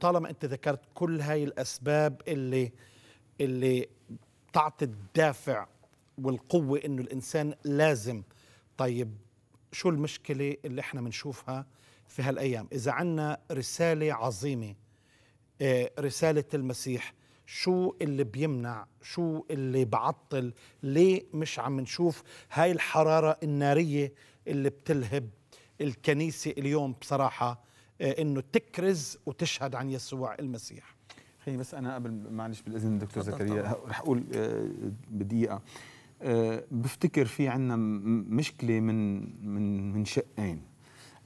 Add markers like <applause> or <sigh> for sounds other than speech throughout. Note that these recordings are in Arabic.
طالما انت ذكرت كل هاي الاسباب اللي اللي تعطي الدافع والقوه انه الانسان لازم طيب شو المشكله اللي احنا بنشوفها في هالايام اذا عندنا رساله عظيمه آه، رساله المسيح شو اللي بيمنع شو اللي بعطل ليه مش عم نشوف هاي الحراره الناريه اللي بتلهب الكنيسه اليوم بصراحه آه، انه تكرز وتشهد عن يسوع المسيح خليني بس انا قبل معلش بالاذن دكتور زكريا رح اقول آه، بدقيقه آه، بفتكر في عندنا مشكله من من من شقين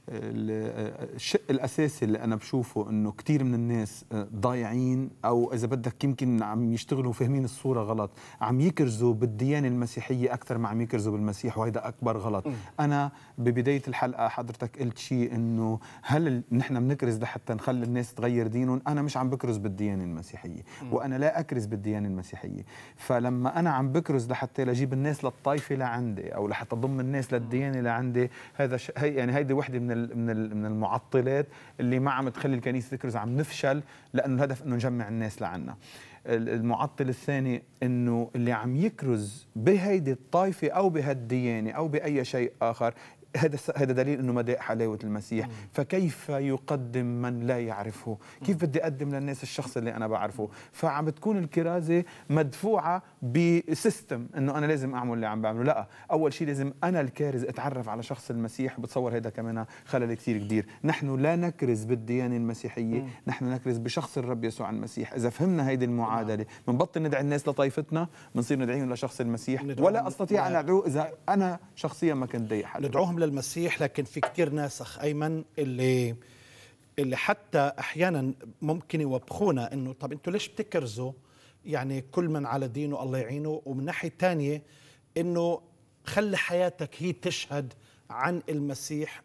الشق الاساسي اللي انا بشوفه انه كثير من الناس آه، ضايعين او اذا بدك يمكن عم يشتغلوا فاهمين الصوره غلط عم يكرزوا بالديانه المسيحيه اكثر ما عم يكرزوا بالمسيح وهذا اكبر غلط م. انا ببدايه الحلقه حضرتك قلت شيء انه هل نحن بنكرز لحتى نخلي الناس تغير دينهم انا مش عم بكرز بالديانه المسيحيه م. وانا لا اكرز بالديانه المسيحيه فلما انا عم بكرز لحتى لاجيب الناس للطائفه لعندي او لحتى ضم الناس للديانه لعندي هذا ش... هي يعني هيدي وحده من من من المعطلات اللي ما عم تخلي الكنيسه تكرز عم نفشل لانه الهدف انه نجمع الناس لعنا المعطل الثاني انه اللي عم يكرز بهيدي الطائفه او بهالديانه او باي شيء اخر هذا هذا دليل انه مداء حلاوه المسيح فكيف يقدم من لا يعرفه كيف بدي اقدم للناس الشخص اللي انا بعرفه فعم بتكون الكرازه مدفوعه بسيستم انه انا لازم اعمل اللي عم بعمله لا اول شيء لازم انا الكارز اتعرف على شخص المسيح بتصور هذا كمان خلل كثير كبير نحن لا نكرز بالديانه المسيحيه مم. نحن نكرز بشخص الرب يسوع المسيح اذا فهمنا هيدي المعادله بنبطل نعم. ندعي الناس لطائفتنا بنصير ندعيهم لشخص المسيح ولا استطيع ان ادعو اذا انا شخصيا ما كنت ضايق ندعوهم للمسيح المسيح لكن في كثير ناس اخ ايمن اللي اللي حتى احيانا ممكن يوبخونا انه طب انتم ليش بتكرزوا يعني كل من على دينه الله يعينه ومن ناحيه ثانيه انه خلي حياتك هي تشهد عن المسيح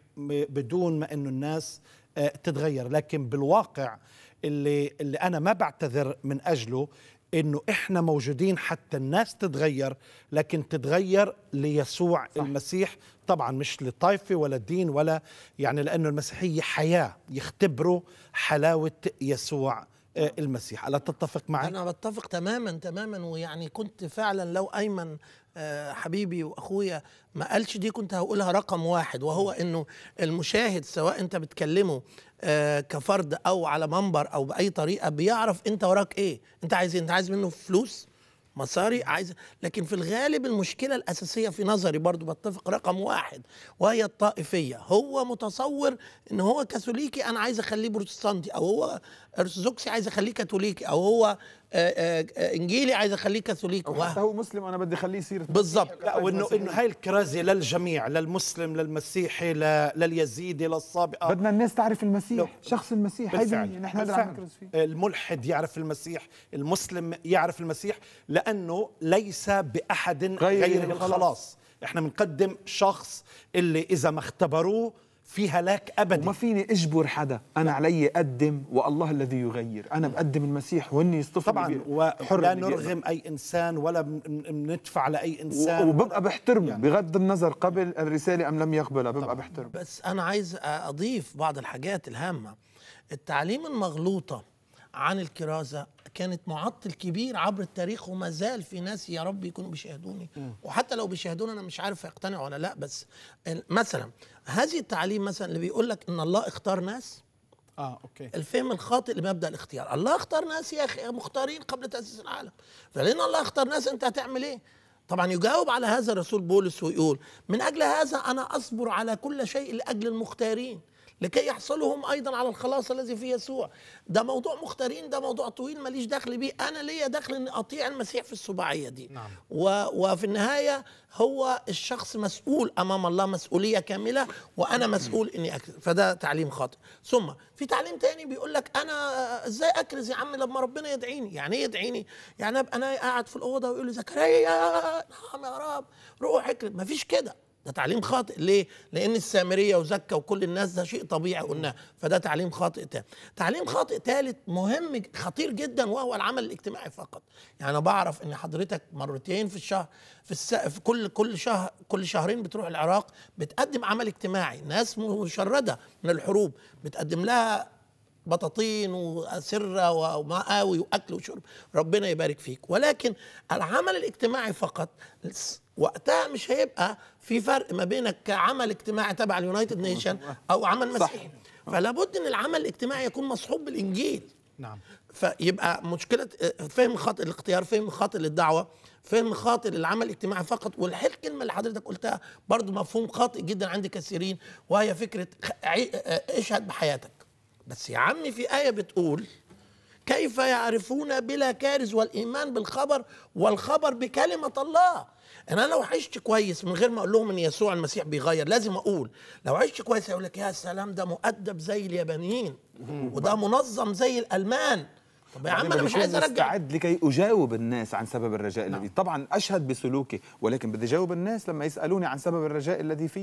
بدون ما انه الناس آه، تتغير لكن بالواقع اللي اللي انا ما بعتذر من اجله انه احنا موجودين حتى الناس تتغير لكن تتغير ليسوع صح. المسيح طبعا مش للطائفه ولا الدين ولا يعني لانه المسيحيه حياه يختبروا حلاوه يسوع آه، المسيح ألا تتفق معي؟ أنا بتفق تماما تماما ويعني كنت فعلا لو أيمن آه، حبيبي وأخويا ما قالش دي كنت هقولها رقم واحد وهو أنه المشاهد سواء أنت بتكلمه آه، كفرد أو على منبر أو بأي طريقة بيعرف أنت وراك إيه أنت عايز إيه؟ أنت عايز منه فلوس مصاري عايز لكن في الغالب المشكله الاساسيه في نظري برضو بتفق رقم واحد وهي الطائفيه هو متصور ان هو كاثوليكي انا عايز اخليه بروتستانتي او هو ارثوذكسي عايز اخليه كاثوليكي او هو آه، آه، آه، انجيلي عايز اخليه كاثوليك وحتى هو مسلم انا بدي اخليه يصير بالضبط لا وانه انه هاي الكرازه للجميع للمسلم للمسيحي لليزيدي للصابئه بدنا الناس تعرف المسيح شخص المسيح هيدا نحن هذا فيه الملحد يعرف المسيح المسلم يعرف المسيح لانه ليس باحد غير, غير الخلاص احنا بنقدم شخص اللي اذا ما اختبروه في هلاك ابدي ما فيني اجبر حدا انا علي اقدم والله الذي يغير انا بقدم المسيح واني يصطفوا طبعا لا نرغم اي انسان ولا بندفع لاي انسان وببقى بحترمه يعني بغض النظر قبل يعني. الرساله ام لم يقبلها ببقى بحترمه بس انا عايز اضيف بعض الحاجات الهامه التعليم المغلوطه عن الكرازه كانت معطل كبير عبر التاريخ وما زال في ناس يا رب يكونوا بيشاهدوني وحتى لو بيشاهدوني انا مش عارف هيقتنعوا ولا لا بس مثلا هذه التعليم مثلا اللي بيقول لك ان الله اختار ناس اه اوكي الفهم الخاطئ لمبدا الاختيار الله اختار ناس يا اخي مختارين قبل تاسيس العالم فلان الله اختار ناس انت هتعمل ايه طبعا يجاوب على هذا الرسول بولس ويقول من اجل هذا انا اصبر على كل شيء لاجل المختارين لكي يحصلهم أيضا على الخلاص الذي في يسوع ده موضوع مختارين ده موضوع طويل ماليش دخل بيه أنا ليا دخل أن أطيع المسيح في السباعية دي نعم. و وفي النهاية هو الشخص مسؤول أمام الله مسؤولية كاملة وأنا مسؤول أني أكرز فده تعليم خاطئ ثم في تعليم تاني بيقول لك أنا إزاي أكرز يا عم لما ربنا يدعيني يعني إيه يدعيني يعني أبقى أنا قاعد في الأوضة ويقول لي زكريا نعم يا رب روح اكرز مفيش كده ده تعليم خاطئ ليه؟ لأن السامرية وزكة وكل الناس ده شيء طبيعي قلناه فده تعليم خاطئ تاني تعليم خاطئ ثالث مهم خطير جدا وهو العمل الاجتماعي فقط يعني أنا بعرف إن حضرتك مرتين في الشهر في, الس... في كل كل شهر كل شهرين بتروح العراق بتقدم عمل اجتماعي ناس مشردة من الحروب بتقدم لها بطاطين وسره ومآوي واكل وشرب ربنا يبارك فيك ولكن العمل الاجتماعي فقط وقتها مش هيبقى في فرق ما بينك كعمل اجتماعي تبع اليونايتد <laughs> نيشن او عمل مسيحي فلا بد ان العمل الاجتماعي يكون مصحوب بالانجيل نعم فيبقى مشكله فهم خاطئ الاختيار فهم خاطئ للدعوه فهم خاطئ للعمل الاجتماعي فقط والكلمه اللي حضرتك قلتها برضو مفهوم خاطئ جدا عند كثيرين وهي فكره آه، آه، اشهد بحياتك بس يا عمي في آية بتقول كيف يعرفون بلا كارز والإيمان بالخبر والخبر بكلمة الله أنا لو عشت كويس من غير ما أقول لهم إن يسوع المسيح بيغير لازم أقول لو عشت كويس يقول لك يا سلام ده مؤدب زي اليابانيين وده منظم زي الألمان طب يا عم انا مش عايز ارجع مستعد لكي اجاوب الناس عن سبب الرجاء نعم. الذي طبعا اشهد بسلوكي ولكن بدي اجاوب الناس لما يسالوني عن سبب الرجاء الذي فيه